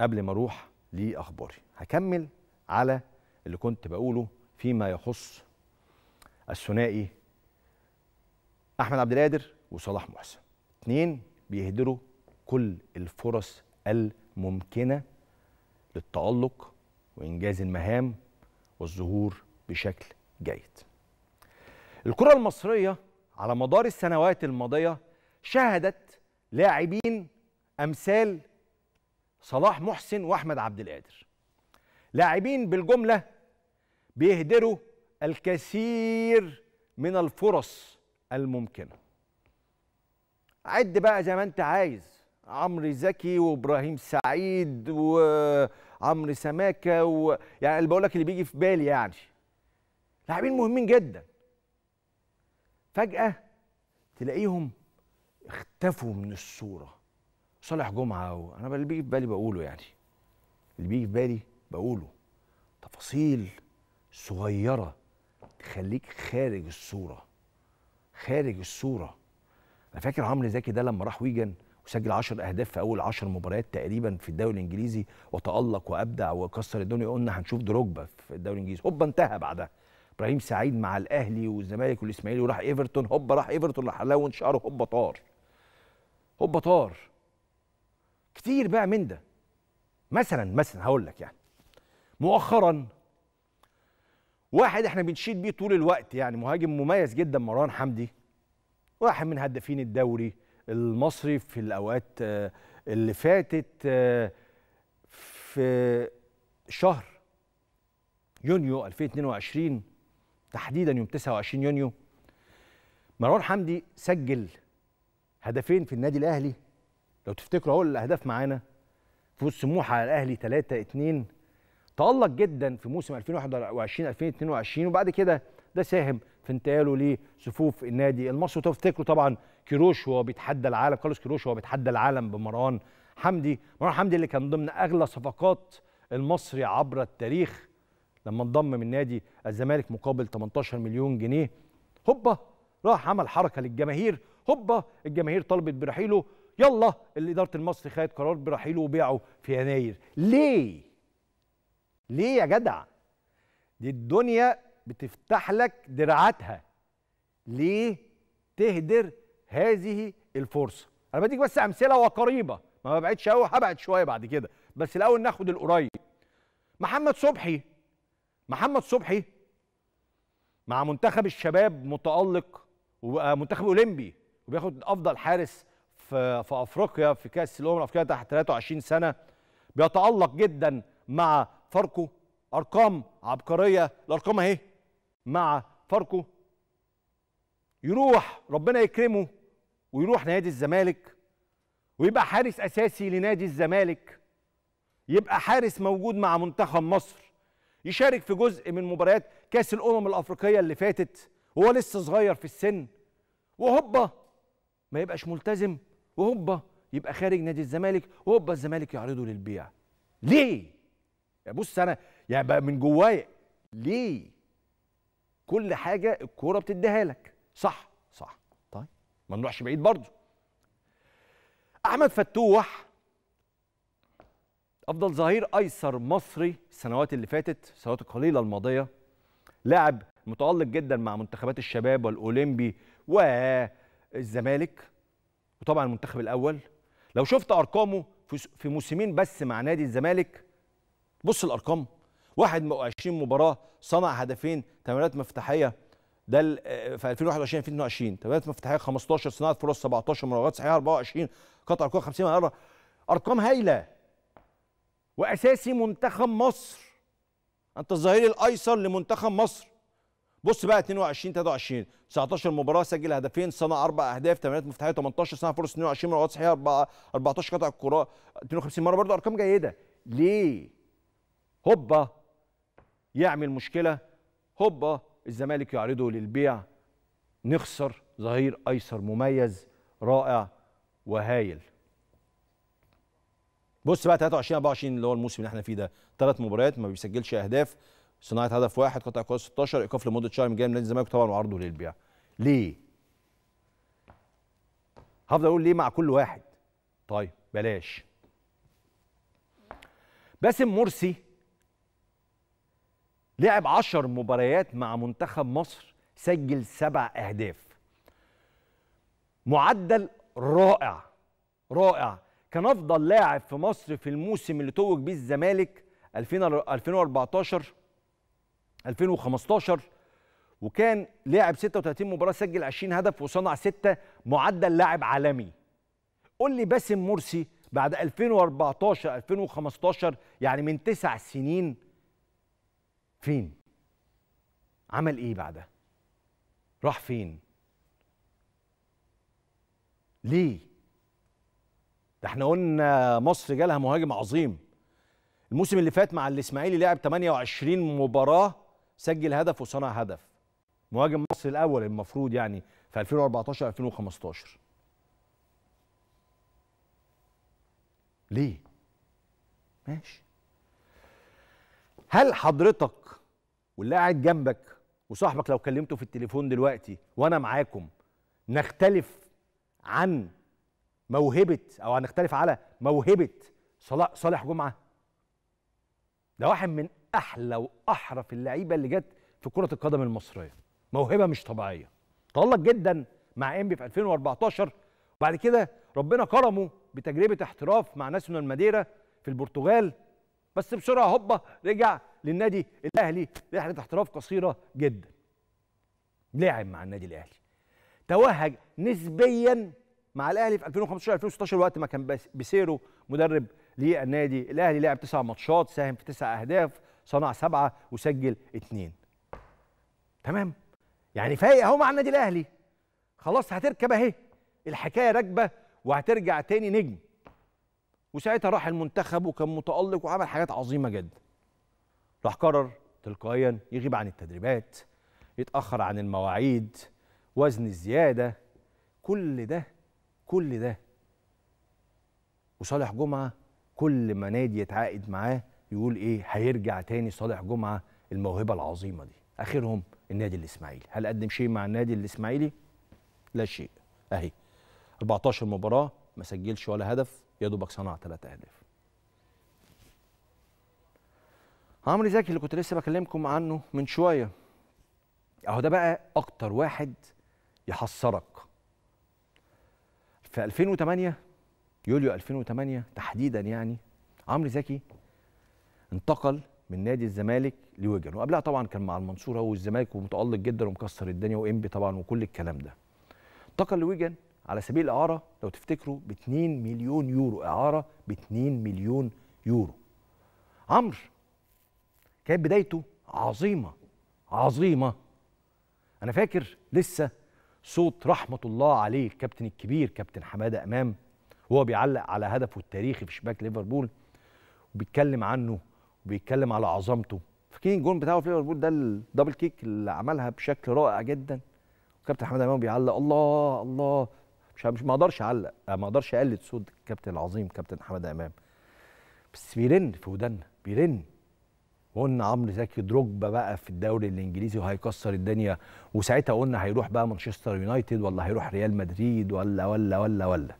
قبل ما اروح لاخباري هكمل على اللي كنت بقوله فيما يخص الثنائي احمد عبد القادر وصلاح محسن اتنين بيهدروا كل الفرص الممكنه للتالق وانجاز المهام والظهور بشكل جيد الكره المصريه على مدار السنوات الماضيه شهدت لاعبين امثال صلاح محسن واحمد عبد القادر لاعبين بالجمله بيهدروا الكثير من الفرص الممكنه عد بقى زي ما انت عايز عمرو زكي وابراهيم سعيد وعمرو سماكه و... يعني اللي بقول لك اللي بيجي في بالي يعني لاعبين مهمين جدا فجاه تلاقيهم اختفوا من الصوره صالح جمعه وانا اللي بيجي في بالي بقوله يعني اللي بيجي في بالي بقوله تفاصيل صغيره تخليك خارج الصوره خارج الصوره انا فاكر عمرو زكي ده لما راح ويجن وسجل 10 اهداف في اول 10 مباريات تقريبا في الدوري الانجليزي وتالق وابدع وكسر الدنيا قلنا هنشوف دروجبا في الدوري الانجليزي هوبا انتهى بعدها ابراهيم سعيد مع الاهلي والزمالك والاسماعيلي وراح ايفرتون هوبا راح ايفرتون راح لون شعره هوبا طار هوبا طار كتير بقى من ده مثلا مثلا هقول لك يعني مؤخرا واحد احنا بنشيد بيه طول الوقت يعني مهاجم مميز جدا مروان حمدي واحد من هدافين الدوري المصري في الاوقات آه، اللي فاتت آه، في شهر يونيو 2022 تحديدا يوم 29 يونيو مروان حمدي سجل هدفين في النادي الاهلي لو تفتكروا اول الاهداف معانا فوز سموحه على الاهلي 3 2 تالق جدا في موسم 2021 2022 وبعد كده ده ساهم في انتقاله لصفوف النادي المصري تفتكروا طبعا كيروش وهو بيتحدى العالم كارلوس كيروش وهو بيتحدى العالم بمروان حمدي مروان حمدي اللي كان ضمن اغلى صفقات المصري عبر التاريخ لما انضم من نادي الزمالك مقابل 18 مليون جنيه هوبا راح عمل حركه للجماهير هوبا الجماهير طلبت برحيله يلا اللي اداره المصري خدت قرار برحيله وبيعه في يناير ليه ليه يا جدع دي الدنيا بتفتح لك دراعاتها ليه تهدر هذه الفرصه انا بديك بس امثله وقريبه ما ببعدش قوي هبعد شويه بعد كده بس الاول ناخد القريب محمد صبحي محمد صبحي مع منتخب الشباب متالق وبقى آه، منتخب اولمبي وبياخد افضل حارس في في افريقيا في كاس الامم الافريقيه تحت 23 سنه بيتالق جدا مع فاركو ارقام عبقريه الارقام اهي مع فاركو يروح ربنا يكرمه ويروح نادي الزمالك ويبقى حارس اساسي لنادي الزمالك يبقى حارس موجود مع منتخب مصر يشارك في جزء من مباريات كاس الامم الافريقيه اللي فاتت وهو لسه صغير في السن وهوبا ما يبقاش ملتزم وهوبا يبقى خارج نادي الزمالك وهوبا الزمالك يعرضه للبيع ليه يعني بص انا يعني بقى من جوايا ليه كل حاجه الكوره بتديها لك صح صح طيب ما نروحش بعيد برضه احمد فتوح افضل ظهير ايسر مصري السنوات اللي فاتت السنوات القليله الماضيه لاعب متالق جدا مع منتخبات الشباب والاولمبي والزمالك وطبعا المنتخب الاول لو شفت ارقامه في موسمين بس مع نادي الزمالك بص الارقام 21 مباراه صنع هدفين تمريرات مفتاحيه ده آه، في 2021 2022 تمريرات مفتاحيه 15 صناعه فرص 17 مراوغات صحيحه 24 قطع كوره 50 مره ارقام هايله واساسي منتخب مصر انت الظهير الايسر لمنتخب مصر بص بقى 22 23 19 مباراه سجل هدفين صنع اربع اهداف تمريرات مفتاحيه 18 صنع فرص 22 مره صحيحه 14 قطع الكره 52 مره برضه ارقام جيده ليه هوبا يعمل مشكله هوبا الزمالك يعرضه للبيع نخسر ظهير ايسر مميز رائع وهايل بص بقى 23 24 اللي هو الموسم اللي احنا فيه ده ثلاث مباريات ما بيسجلش اهداف صناعه هدف واحد قطع كويس 16 ايقاف لمده شهر من جانب نادي الزمالك طبعا وعرضه للبيع ليه هفضل اقول ليه مع كل واحد طيب بلاش باسم مرسي لعب 10 مباريات مع منتخب مصر سجل سبع اهداف معدل رائع رائع كان افضل لاعب في مصر في الموسم اللي توج بيه الزمالك 2014 2015 وكان لعب 36 مباراه سجل 20 هدف وصنع 6 معدل لاعب عالمي قول لي باسم مرسي بعد 2014 2015 يعني من تسع سنين فين عمل ايه بعدها راح فين ليه ده احنا قلنا مصر جالها مهاجم عظيم الموسم اللي فات مع الاسماعيلي لعب 28 مباراه سجل هدف وصنع هدف مهاجم مصر الاول المفروض يعني في 2014 2015 ليه ماشي هل حضرتك واللي قاعد جنبك وصاحبك لو كلمته في التليفون دلوقتي وانا معاكم نختلف عن موهبه او هنختلف على موهبه صلاح صالح جمعه ده واحد من احلى واحرف اللعيبه اللي جت في كره القدم المصريه موهبه مش طبيعيه تالق جدا مع انبي في 2014 وبعد كده ربنا كرمه بتجربه احتراف مع ناسيونال ماديرا في البرتغال بس بسرعه هوبا رجع للنادي الاهلي رحله احتراف قصيره جدا لعب مع النادي الاهلي توهج نسبيا مع الاهلي في 2015 2016 وقت ما كان بيسيرو مدرب للنادي الاهلي لعب تسع ماتشات ساهم في تسع اهداف صنع سبعه وسجل اتنين تمام يعني فايق اهو مع النادي الاهلي خلاص هتركب اهي الحكايه راكبه وهترجع تاني نجم وساعتها راح المنتخب وكان متالق وعمل حاجات عظيمه جدا راح قرر تلقائيا يغيب عن التدريبات يتاخر عن المواعيد وزن الزياده كل ده كل ده وصالح جمعه كل ما نادي يتعاقد معاه يقول ايه هيرجع تاني صالح جمعه الموهبه العظيمه دي اخرهم النادي الاسماعيلي هل قدم شيء مع النادي الاسماعيلي لا شيء اهي 14 مباراه ما سجلش ولا هدف يا دوبك صنع ثلاث اهداف عمرو زكي اللي كنت لسه بكلمكم عنه من شويه اهو ده بقى اكتر واحد يحصرك في 2008 يوليو 2008 تحديدا يعني عمرو زكي انتقل من نادي الزمالك لوجن وقبلها طبعا كان مع المنصوره والزمالك ومتالق جدا ومكسر الدنيا وانبي طبعا وكل الكلام ده انتقل لوجن على سبيل الاعاره لو تفتكروا ب 2 مليون يورو اعاره ب 2 مليون يورو عمرو كانت بدايته عظيمه عظيمه انا فاكر لسه صوت رحمه الله عليه الكابتن الكبير كابتن حماده امام وهو بيعلق على هدفه التاريخي في شباك ليفربول وبيتكلم عنه بيتكلم على عظمته فاكرين الجون بتاعه في ليفربول ده الدبل كيك اللي عملها بشكل رائع جدا وكابتن حمد امام بيعلق الله الله مش مش ما اقدرش اعلق آه، ما اقدرش اقلد صوت الكابتن العظيم كابتن حمد امام بس بيرن في ودنا بيرن وقلنا عمرو زكي دروجبا بقى في الدوري الانجليزي وهيكسر الدنيا وساعتها قلنا هيروح بقى مانشستر يونايتد ولا هيروح ريال مدريد ولا ولا ولا ولا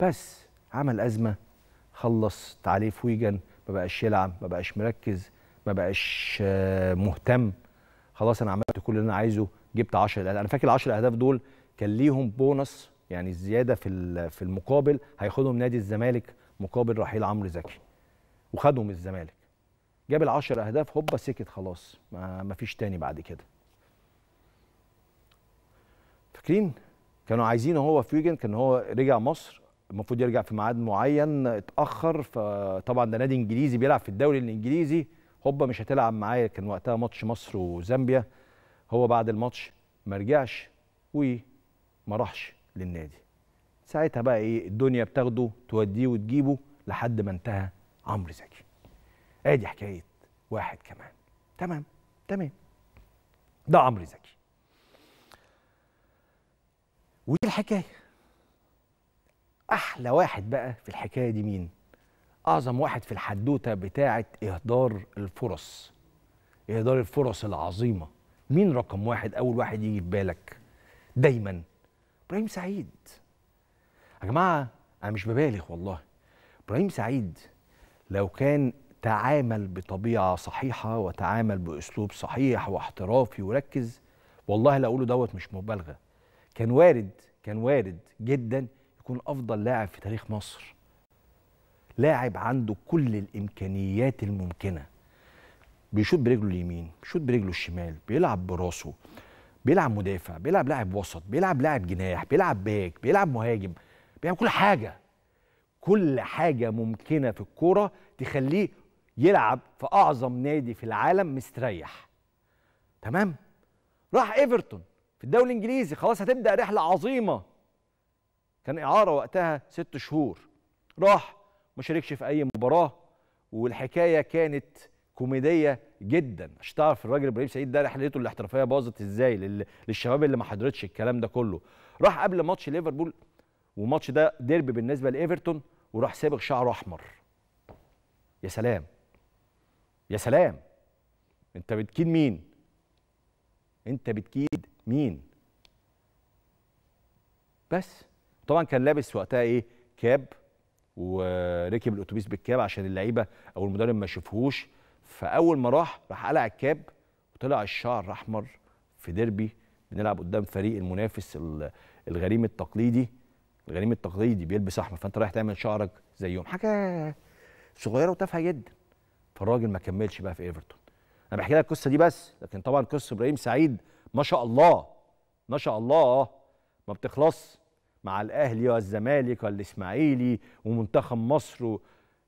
بس عمل ازمه خلص تعليف ويجن ما بقاش يلعب ما بقاش مركز ما بقاش آه، مهتم خلاص انا عملت كل اللي انا عايزه جبت 10 انا فاكر ال 10 اهداف دول كان ليهم بونص يعني الزياده في في المقابل هياخدهم نادي الزمالك مقابل رحيل عمرو زكي وخدهم الزمالك جاب ال 10 اهداف هوبا سكت خلاص ما فيش تاني بعد كده فاكرين كانوا عايزينه هو في كان هو رجع مصر المفروض يرجع في ميعاد معين اتاخر فطبعا ده نادي انجليزي بيلعب في الدوري الانجليزي هوبا مش هتلعب معايا كان وقتها ماتش مصر وزامبيا هو بعد الماتش ما رجعش وما راحش للنادي ساعتها بقى ايه الدنيا بتاخده توديه وتجيبه لحد ما انتهى عمرو زكي ادي حكايه واحد كمان تمام تمام ده عمرو زكي ودي الحكايه احلى واحد بقى في الحكايه دي مين اعظم واحد في الحدوته بتاعه اهدار الفرص اهدار الفرص العظيمه مين رقم واحد اول واحد يجي في بالك دايما ابراهيم سعيد يا جماعه انا مش ببالغ والله ابراهيم سعيد لو كان تعامل بطبيعه صحيحه وتعامل باسلوب صحيح واحترافي وركز والله لا اقوله دوت مش مبالغه كان وارد كان وارد جدا يكون افضل لاعب في تاريخ مصر لاعب عنده كل الامكانيات الممكنه بيشوط برجله اليمين بيشوط برجله الشمال بيلعب براسه بيلعب مدافع بيلعب لاعب وسط بيلعب لاعب جناح بيلعب باك بيلعب مهاجم بيعمل كل حاجه كل حاجه ممكنه في الكوره تخليه يلعب في اعظم نادي في العالم مستريح تمام راح ايفرتون في الدوري الانجليزي خلاص هتبدا رحله عظيمه كان اعاره وقتها ست شهور راح ما شاركش في اي مباراه والحكايه كانت كوميديه جدا مش تعرف الراجل ابراهيم سعيد ده رحلته الاحترافيه باظت ازاي للشباب اللي ما حضرتش الكلام ده كله راح قبل ماتش ليفربول وماتش ده ديربي بالنسبه لايفرتون وراح سابغ شعره احمر يا سلام يا سلام انت بتكيد مين انت بتكيد مين بس طبعا كان لابس وقتها ايه كاب وركب الاتوبيس بالكاب عشان اللعيبه او المدرب ما يشوفهوش فاول ما راح راح قلع الكاب وطلع الشعر احمر في ديربي بنلعب قدام فريق المنافس الغريم التقليدي الغريم التقليدي بيلبس احمر فانت رايح تعمل شعرك زيهم حاجه صغيره وتافهه جدا فالراجل ما كملش بقى في ايفرتون انا بحكي لك القصه دي بس لكن طبعا قصه ابراهيم سعيد ما شاء الله ما شاء الله ما بتخلصش مع الاهلي والزمالك والاسماعيلي ومنتخب مصر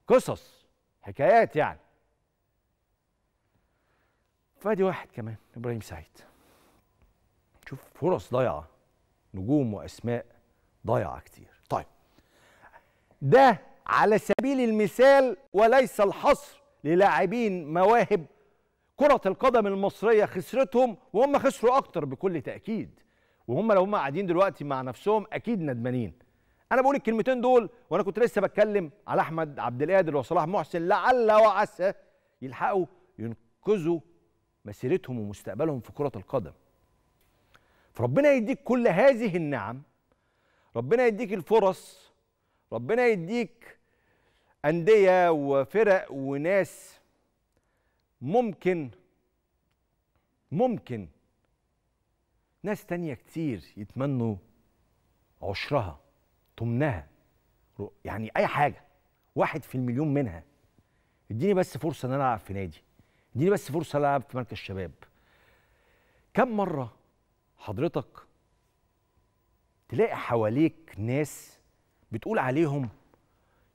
قصص حكايات يعني فادي واحد كمان ابراهيم سعيد شوف فرص ضايعه نجوم واسماء ضايعه كتير طيب ده على سبيل المثال وليس الحصر للاعبين مواهب كرة القدم المصرية خسرتهم وهم خسروا أكتر بكل تأكيد وهم لو هم قاعدين دلوقتي مع نفسهم اكيد ندمانين انا بقول الكلمتين دول وانا كنت لسه بتكلم على احمد عبد القادر وصلاح محسن لعل وعسى يلحقوا ينقذوا مسيرتهم ومستقبلهم في كره القدم فربنا يديك كل هذه النعم ربنا يديك الفرص ربنا يديك انديه وفرق وناس ممكن ممكن ناس تانية كتير يتمنوا عشرها تمنها يعني اي حاجه واحد في المليون منها اديني بس فرصه ان انا العب في نادي اديني بس فرصه العب في مركز شباب كم مره حضرتك تلاقي حواليك ناس بتقول عليهم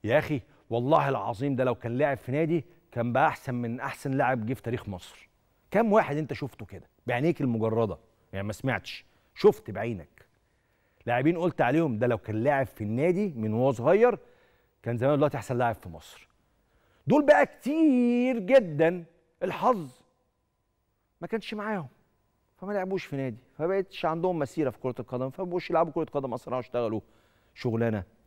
يا اخي والله العظيم ده لو كان لاعب في نادي كان بقى احسن من احسن لاعب جه في تاريخ مصر كم واحد انت شفته كده بعينيك المجرده يعني ما سمعتش شفت بعينك لاعبين قلت عليهم ده لو كان لاعب في النادي من وهو صغير كان زمان دلوقتي احسن لاعب في مصر دول بقى كتير جدا الحظ ما كانش معاهم فما لعبوش في نادي فما بقتش عندهم مسيره في كره القدم فما بقوش يلعبوا كره قدم اصلا اشتغلوا شغلانه